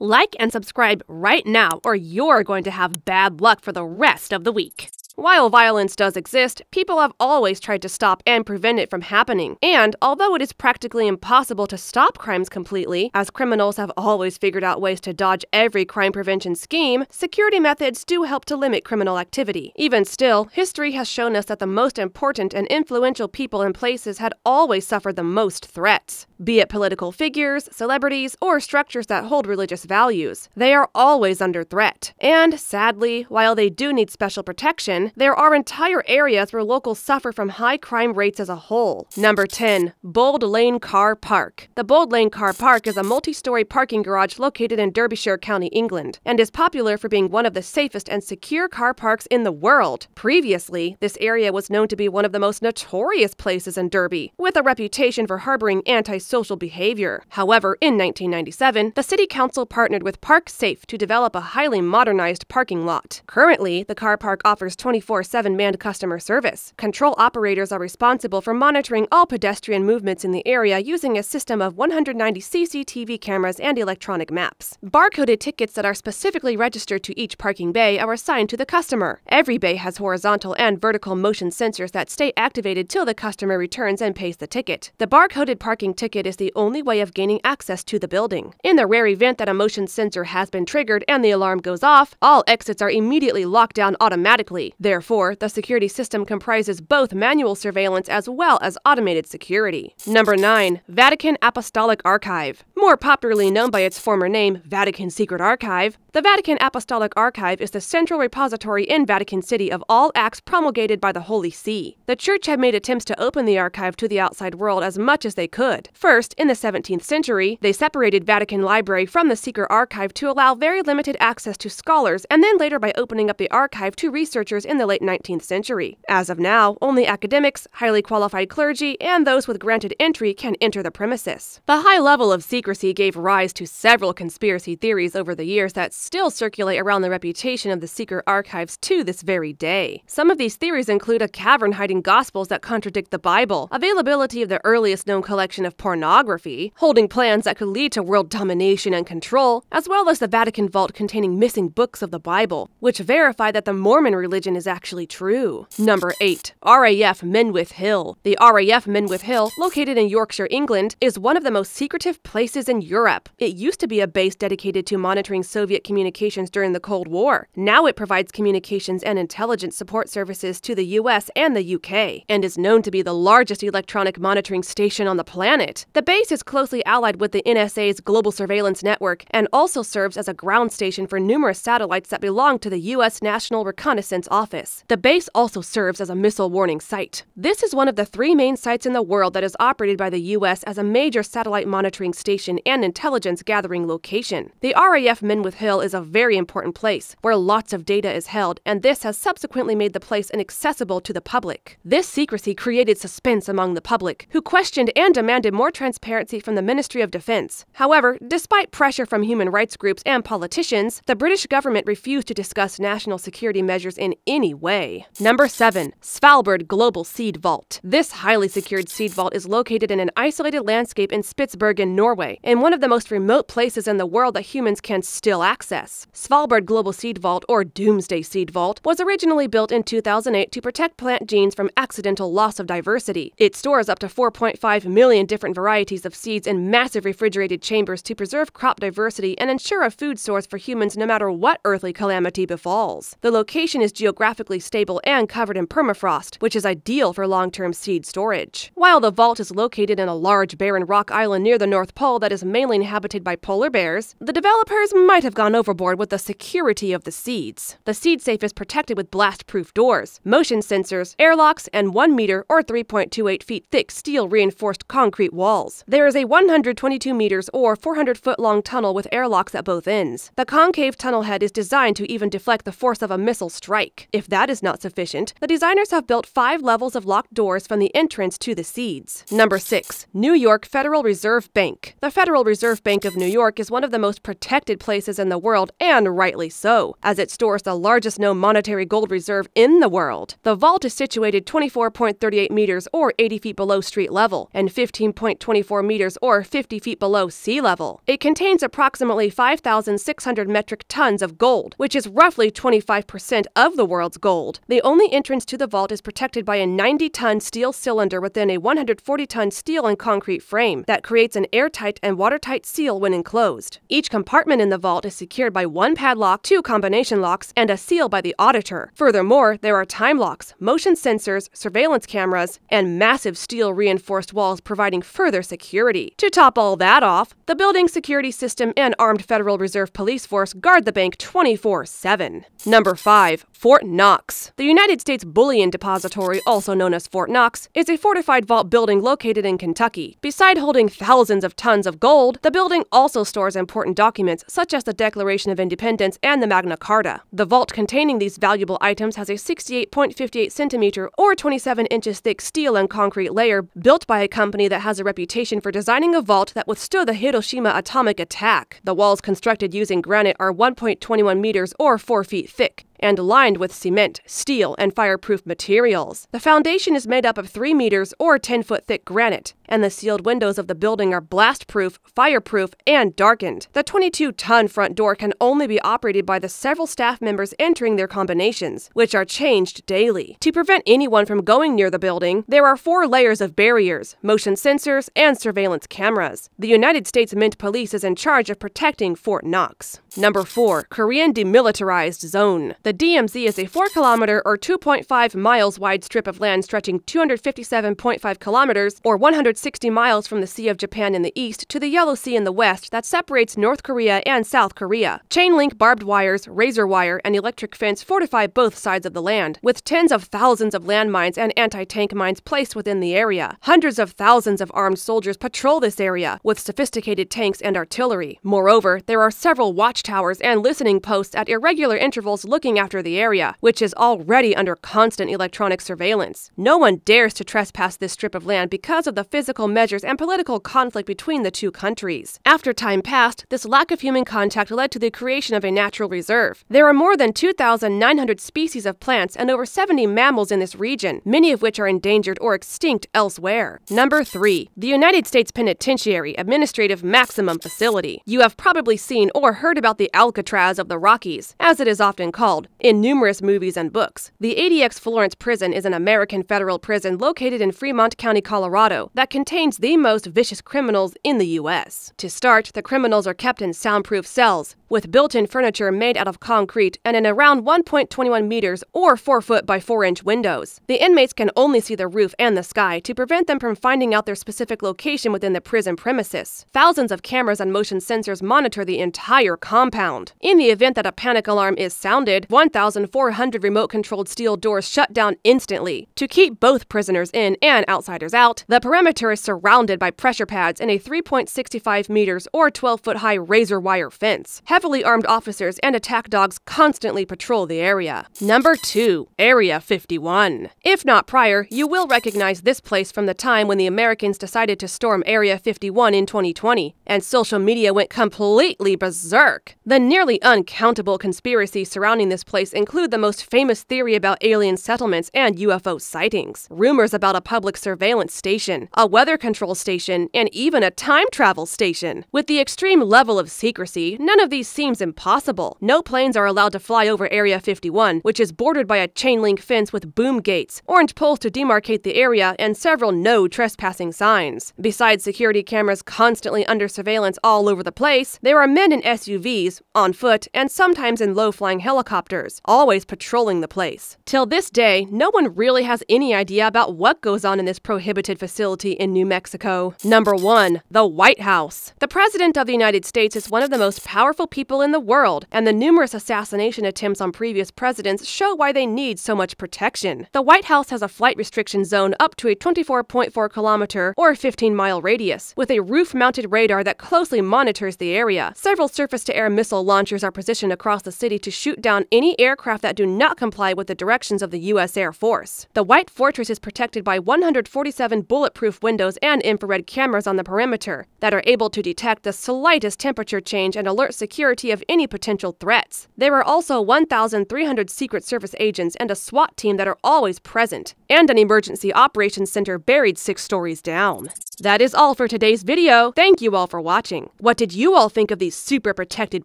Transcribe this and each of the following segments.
Like and subscribe right now, or you're going to have bad luck for the rest of the week. While violence does exist, people have always tried to stop and prevent it from happening. And although it is practically impossible to stop crimes completely, as criminals have always figured out ways to dodge every crime prevention scheme, security methods do help to limit criminal activity. Even still, history has shown us that the most important and influential people and places had always suffered the most threats, be it political figures, celebrities, or structures that hold religious values. They are always under threat. And sadly, while they do need special protection, there are entire areas where locals suffer from high crime rates as a whole. Number 10, Bold Lane Car Park. The Bold Lane Car Park is a multi-story parking garage located in Derbyshire County, England, and is popular for being one of the safest and secure car parks in the world. Previously, this area was known to be one of the most notorious places in Derby, with a reputation for harboring antisocial behavior. However, in 1997, the City Council partnered with Park Safe to develop a highly modernized parking lot. Currently, the car park offers 20 24 7 manned customer service. Control operators are responsible for monitoring all pedestrian movements in the area using a system of 190 CCTV cameras and electronic maps. Barcoded tickets that are specifically registered to each parking bay are assigned to the customer. Every bay has horizontal and vertical motion sensors that stay activated till the customer returns and pays the ticket. The barcoded parking ticket is the only way of gaining access to the building. In the rare event that a motion sensor has been triggered and the alarm goes off, all exits are immediately locked down automatically. Therefore, the security system comprises both manual surveillance as well as automated security. Number 9. Vatican Apostolic Archive. More popularly known by its former name, Vatican Secret Archive, the Vatican Apostolic Archive is the central repository in Vatican City of all acts promulgated by the Holy See. The Church had made attempts to open the archive to the outside world as much as they could. First, in the 17th century, they separated Vatican Library from the Secret Archive to allow very limited access to scholars, and then later by opening up the archive to researchers in the late 19th century. As of now, only academics, highly qualified clergy, and those with granted entry can enter the premises. The high level of secrecy gave rise to several conspiracy theories over the years that still circulate around the reputation of the secret archives to this very day. Some of these theories include a cavern hiding gospels that contradict the Bible, availability of the earliest known collection of pornography, holding plans that could lead to world domination and control, as well as the Vatican vault containing missing books of the Bible, which verify that the Mormon religion is actually true. Number 8. RAF Menwith Hill. The RAF Menwith Hill, located in Yorkshire, England, is one of the most secretive places in Europe. It used to be a base dedicated to monitoring Soviet communications during the Cold War. Now it provides communications and intelligence support services to the US and the UK, and is known to be the largest electronic monitoring station on the planet. The base is closely allied with the NSA's Global Surveillance Network and also serves as a ground station for numerous satellites that belong to the US National Reconnaissance Office office. The base also serves as a missile warning site. This is one of the three main sites in the world that is operated by the U.S. as a major satellite monitoring station and intelligence gathering location. The RAF Minwith Hill is a very important place where lots of data is held, and this has subsequently made the place inaccessible to the public. This secrecy created suspense among the public, who questioned and demanded more transparency from the Ministry of Defense. However, despite pressure from human rights groups and politicians, the British government refused to discuss national security measures in any any way. Number 7. Svalbard Global Seed Vault. This highly secured seed vault is located in an isolated landscape in Spitsbergen, Norway, in one of the most remote places in the world that humans can still access. Svalbard Global Seed Vault, or Doomsday Seed Vault, was originally built in 2008 to protect plant genes from accidental loss of diversity. It stores up to 4.5 million different varieties of seeds in massive refrigerated chambers to preserve crop diversity and ensure a food source for humans no matter what earthly calamity befalls. The location is geographically geographically stable and covered in permafrost, which is ideal for long-term seed storage. While the vault is located in a large barren rock island near the North Pole that is mainly inhabited by polar bears, the developers might have gone overboard with the security of the seeds. The seed safe is protected with blast-proof doors, motion sensors, airlocks, and 1 meter or 3.28 feet thick steel-reinforced concrete walls. There is a 122 meters or 400-foot-long tunnel with airlocks at both ends. The concave tunnel head is designed to even deflect the force of a missile strike. If if that is not sufficient, the designers have built five levels of locked doors from the entrance to the seeds. Number 6. New York Federal Reserve Bank. The Federal Reserve Bank of New York is one of the most protected places in the world, and rightly so, as it stores the largest known monetary gold reserve in the world. The vault is situated 24.38 meters or 80 feet below street level and 15.24 meters or 50 feet below sea level. It contains approximately 5,600 metric tons of gold, which is roughly 25% of the world's gold. The only entrance to the vault is protected by a 90 ton steel cylinder within a 140 ton steel and concrete frame that creates an airtight and watertight seal when enclosed. Each compartment in the vault is secured by one padlock, two combination locks, and a seal by the auditor. Furthermore, there are time locks, motion sensors, surveillance cameras, and massive steel reinforced walls providing further security. To top all that off, the building security system and armed Federal Reserve Police Force guard the bank 24 7. Number 5. Fort Knox. The United States Bullion Depository, also known as Fort Knox, is a fortified vault building located in Kentucky. Beside holding thousands of tons of gold, the building also stores important documents such as the Declaration of Independence and the Magna Carta. The vault containing these valuable items has a 68.58 centimeter or 27 inches thick steel and concrete layer built by a company that has a reputation for designing a vault that withstood the Hiroshima atomic attack. The walls constructed using granite are 1.21 meters or 4 feet thick and lined with cement, steel, and fireproof materials. The foundation is made up of 3 meters or 10 foot thick granite, and the sealed windows of the building are blast-proof, fireproof, and darkened. The 22-ton front door can only be operated by the several staff members entering their combinations, which are changed daily. To prevent anyone from going near the building, there are four layers of barriers, motion sensors, and surveillance cameras. The United States Mint Police is in charge of protecting Fort Knox. Number 4. Korean Demilitarized Zone The DMZ is a 4-kilometer or 2.5 miles wide strip of land stretching 257.5 kilometers or 100 160 miles from the Sea of Japan in the east to the Yellow Sea in the west that separates North Korea and South Korea. Chain link barbed wires, razor wire, and electric fence fortify both sides of the land, with tens of thousands of landmines and anti tank mines placed within the area. Hundreds of thousands of armed soldiers patrol this area with sophisticated tanks and artillery. Moreover, there are several watchtowers and listening posts at irregular intervals looking after the area, which is already under constant electronic surveillance. No one dares to trespass this strip of land because of the physical physical measures and political conflict between the two countries. After time passed, this lack of human contact led to the creation of a natural reserve. There are more than 2,900 species of plants and over 70 mammals in this region, many of which are endangered or extinct elsewhere. Number 3. The United States Penitentiary Administrative Maximum Facility. You have probably seen or heard about the Alcatraz of the Rockies, as it is often called, in numerous movies and books. The ADX Florence Prison is an American federal prison located in Fremont County, Colorado, that can contains the most vicious criminals in the U.S. To start, the criminals are kept in soundproof cells, with built in furniture made out of concrete and in around 1.21 meters or 4 foot by 4 inch windows. The inmates can only see the roof and the sky to prevent them from finding out their specific location within the prison premises. Thousands of cameras and motion sensors monitor the entire compound. In the event that a panic alarm is sounded, 1,400 remote controlled steel doors shut down instantly. To keep both prisoners in and outsiders out, the perimeter center is surrounded by pressure pads and a 3.65 meters or 12 foot high razor wire fence. Heavily armed officers and attack dogs constantly patrol the area. Number 2. Area 51. If not prior, you will recognize this place from the time when the Americans decided to storm Area 51 in 2020, and social media went completely berserk. The nearly uncountable conspiracies surrounding this place include the most famous theory about alien settlements and UFO sightings, rumors about a public surveillance station, a weather control station, and even a time travel station. With the extreme level of secrecy, none of these seems impossible. No planes are allowed to fly over Area 51, which is bordered by a chain link fence with boom gates, orange poles to demarcate the area, and several no trespassing signs. Besides security cameras constantly under surveillance all over the place, there are men in SUVs, on foot, and sometimes in low flying helicopters, always patrolling the place. Till this day, no one really has any idea about what goes on in this prohibited facility in New Mexico. Number 1. The White House. The President of the United States is one of the most powerful people in the world, and the numerous assassination attempts on previous presidents show why they need so much protection. The White House has a flight restriction zone up to a 24.4 kilometer or 15 mile radius, with a roof mounted radar that closely monitors the area. Several surface to air missile launchers are positioned across the city to shoot down any aircraft that do not comply with the directions of the U.S. Air Force. The White Fortress is protected by 147 bulletproof windows and infrared cameras on the perimeter that are able to detect the slightest temperature change and alert security of any potential threats. There are also 1,300 Secret Service agents and a SWAT team that are always present, and an emergency operations center buried six stories down. That is all for today's video. Thank you all for watching. What did you all think of these super protected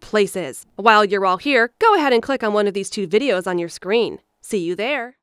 places? While you're all here, go ahead and click on one of these two videos on your screen. See you there!